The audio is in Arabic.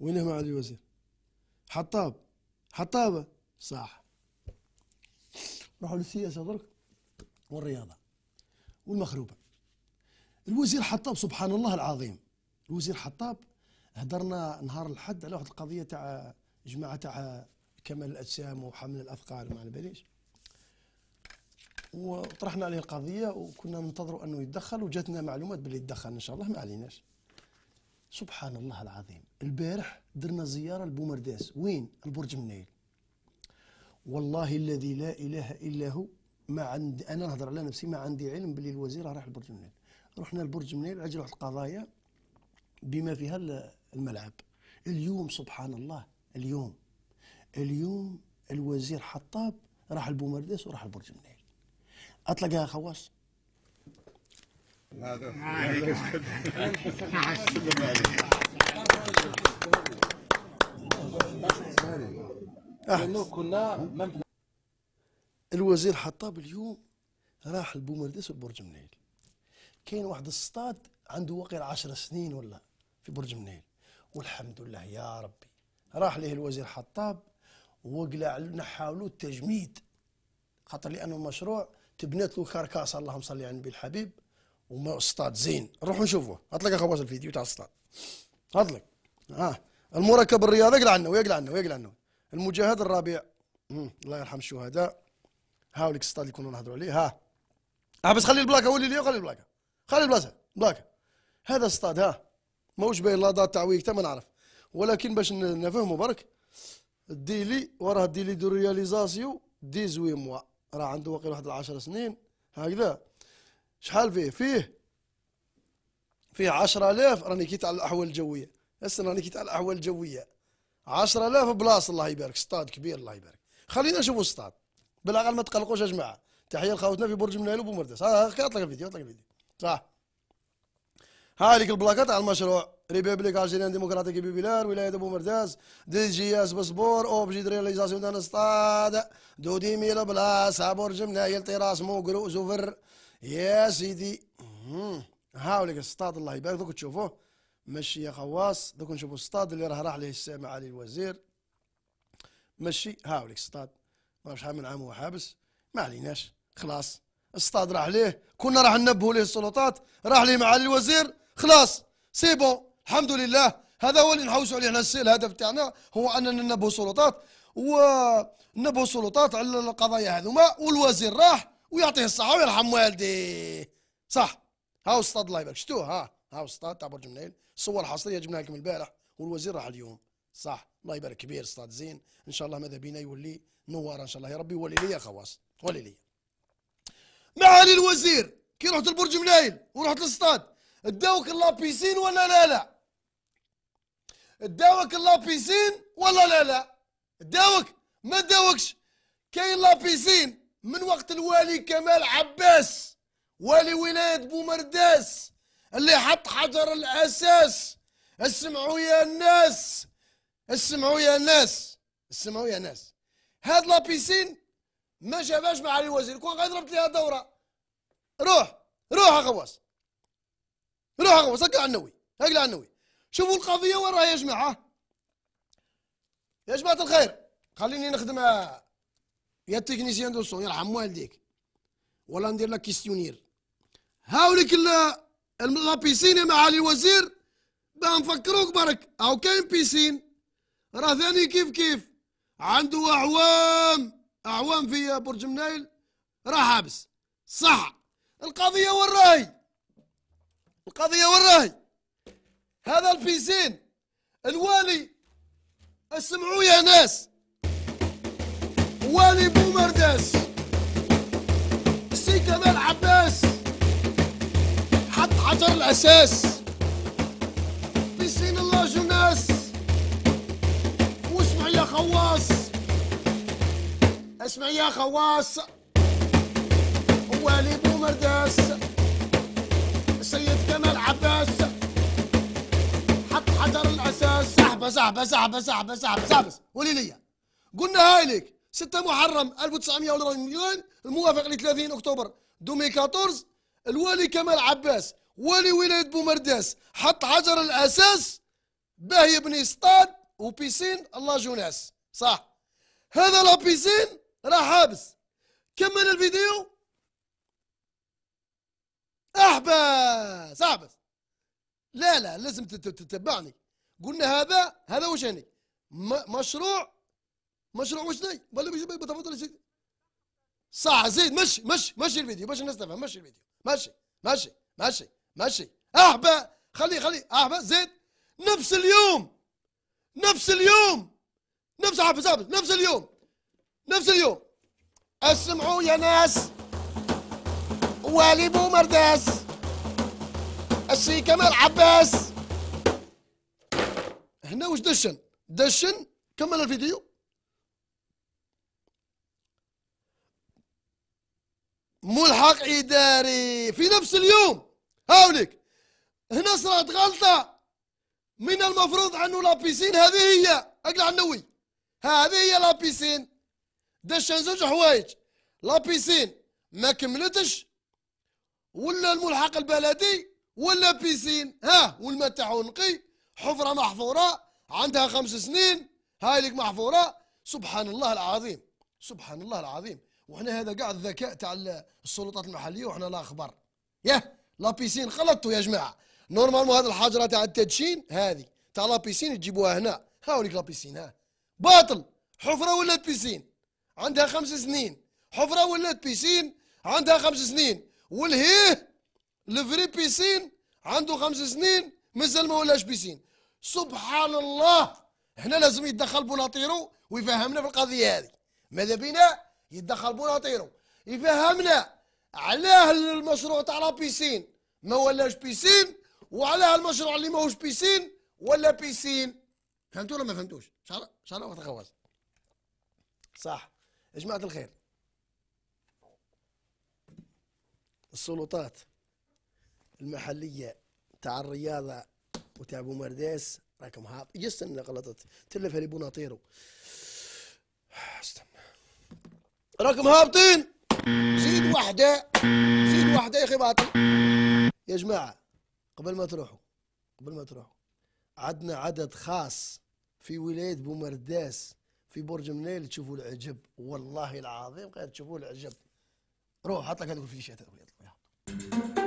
وينه علي الوزير حطاب حطابة صح نروحوا للسياسة درك والرياضة والمخروبة الوزير حطاب سبحان الله العظيم الوزير حطاب هدرنا نهار الحد على واحد القضية تاع جماعة تاع كمال الأجسام وحمل الأثقال ما على باليش وطرحنا عليه القضية وكنا ننتظروا أنه يتدخل وجاتنا معلومات باللي يتدخل إن شاء الله ما عليناش سبحان الله العظيم البارح درنا زيارة لبومرداس وين البرج منايل والله الذي لا إله إلا هو ما عندي أنا نهضر على نفسي ما عندي علم باللي الوزير راح البرج منايل رحنا البرج منايل عجل واحد القضايا بما فيها الملعب اليوم سبحان الله اليوم اليوم الوزير حطاب راح البومرداس وراح البرج منايل أطلقها خواص الوزير حطاب اليوم راح لبومرديس وبرج منيل كاين واحد الصطاد عنده واقع 10 سنين ولا في برج منيل والحمد لله يا ربي راح ليه الوزير حطاب وقلع نحاولوا التجميد خاطر لانه مشروع تبنات له كركاسه اللهم صل على النبي الحبيب وما اصطاد زين روحوا شوفوا هات لك اخوات الفيديو تاع الصطاد هات لك اه المركب الرياضي اقلع عنه ويقلع عنه ويقلع عنه المجاهد الربيع الله يرحم الشهداء هاو لك الصطاد اللي كنا نهضروا عليه ها اه بس خلي البلاكه ولي لي خلي البلاكه خلي البلاصه بلاكه هذا الصطاد ها موش باين لا دار تعويق ما نعرف ولكن باش نفهموا برك ديلي وراه ديلي دو رياليزاسيون دي زوي موا راه عنده واقيلا واحد 10 سنين هكذا شحال فيه فيه فيه آلاف راني كيت على الاحوال الجويه هسه راني كيت على الاحوال الجويه آلاف بلاص الله يبارك استاد كبير الله يبارك خلينا نشوفوا استاد بالاقل ما تقلقوش يا جماعه تحيه لخوتنا في برج منال مردس ها اطلق الفيديو اطلق الفيديو صح هذيك البلاكه تاع المشروع ريبابليك الجيريان ديموكراتيك بيبيلار ولايه مرداس دي جي اس بسبور اوبجي درياليزاسيون رياليزاسيون دان ستاد دو دي ميل بلاصه برج منايل طراس موكرو زوفر يا سيدي هاولك الصطاد الله يبارك دوك تشوفوه ماشي يا خواص دوك نشوفوا الصطاد اللي راه راح ليه السامع علي الوزير ماشي هاولك الصطاد ما شحال من عام هو حابس ما عليناش خلاص الصطاد راح ليه كنا راح ننبهوا ليه السلطات راح ليه معالي الوزير خلاص سي بون الحمد لله هذا هو اللي نحوسوا عليه السيل الهدف تاعنا هو اننا ننبهوا السلطات ونبهوا السلطات على القضايا هذوما والوزير راح ويعطيه الصحه ويرحم والديه صح هاو استاد الله يبارك شتوه ها هاو استاد تاع برج منيل صور حصريه جبناها لكم البارح والوزير راح اليوم صح الله يبارك كبير استاد زين ان شاء الله ماذا بينا يولي نوار ان شاء الله يا ربي يولي ليا خواص ولي ليا معالي الوزير كي رحت لبرج منايل ورحت للصطاد داوك اللابيسين ولا لا لا داوك اللابيسين ولا لا لا داوك ما داوكش كاين لابيسين من وقت الوالي كمال عباس والي ولاية بومرداس اللي حط حجر الأساس اسمعوا يا الناس اسمعوا يا الناس اسمعوا يا ناس هاد لابيسين ما جابهاش مع علي كون غير ضربت ليها دورة روح روح غواص روح غواص هكا النووي هكا النووي شوفوا القضية وين راهي يا جماعة يا جماعة الخير خليني نخدم يا تكنيسيان دو سون يرحم والديك ولا ندير لك كيستيونير هاوليك لا بيسين يا معالي الوزير باه نفكروك برك او كاين بيسين راه ثاني كيف كيف عنده اعوام اعوام في برج منايل راه حابس صح القضيه وين راهي القضيه وين راهي هذا البيسين الوالي اسمعوا يا ناس والي بو اساس بيسين الله جناس واسمع يا خواص اسمع يا خواص والي بومرداس سيد كمال عباس حط حجر الاساس زعبه زعبه زعبه زعبه زعبه زعبه ولي ليا قلنا لك 6 محرم 1940 الموافق ل 30 اكتوبر 2014 الوالي كمال عباس ولي ولاية بومرداس حط حجر الأساس باه يبني ستاد وبيسين الله جوناس صح هذا لا بيسين راه حابس كمل الفيديو احبس احبس لا لا لازم تتبعني قلنا هذا هذا وش يعني مشروع مشروع وش ناي صح زيد مشي مشي مشي الفيديو باش الناس تفهم مشي الفيديو مشي مشي ماشي ماشي احبى خلي خلي احبى زيد نفس اليوم نفس اليوم نفس حبس حبس نفس اليوم نفس اليوم اسمعوا يا ناس والي بو مرداس السي كمال عباس هنا واش دشن دشن كمل الفيديو ملحق اداري في نفس اليوم هاوليك هنا صرات غلطه من المفروض انه لابيسين هذه هي اقلع النوي هذه هي لابيسين دشن زوج حوايج لابيسين ما كملتش ولا الملحق البلدي ولا بيسين ها والماء تاعو نقي حفره محفوره عندها خمس سنين هاي لك محفوره سبحان الله العظيم سبحان الله العظيم وحنا هذا قاعد الذكاء تاع السلطات المحليه وحنا لا اخبار ياه لابيسين غلطتوا يا جماعه نورمالمون هذه الحجره تاع يعني التدشين هذه تاع لابيسين تجيبوها هنا هاوليك لابيسين ها باطل حفره ولات بيسين عندها خمس سنين حفره ولات بيسين عندها خمس سنين والهيه الفري بيسين عنده خمس سنين مازال ما ولاش بيسين سبحان الله هنا لازم يتدخل بوناطيرو ويفهمنا في القضيه هذه ماذا بينا يتدخل بوناطيرو يفهمنا علاه المشروع تاع لا بيسين ما ولاش بيسين وعلاه المشروع اللي ماهوش بيسين ولا بيسين فهمتوا ولا ما فهمتوش شاء الله وتخوز صح يا جماعه الخير السلطات المحليه تاع الرياضه وتاع بومرداس راكم هاب يستنى غلطت تلفها لي بوناطيرو استنى راكم هابطين زيد واحدة زيد واحدة يا أخي باطل يا جماعة قبل ما تروحوا قبل ما تروحوا عندنا عدد خاص في ولاية بومرداس في برج منيل تشوفوا العجب والله العظيم غير تشوفوا العجب روح حط لك هذوك الفيشات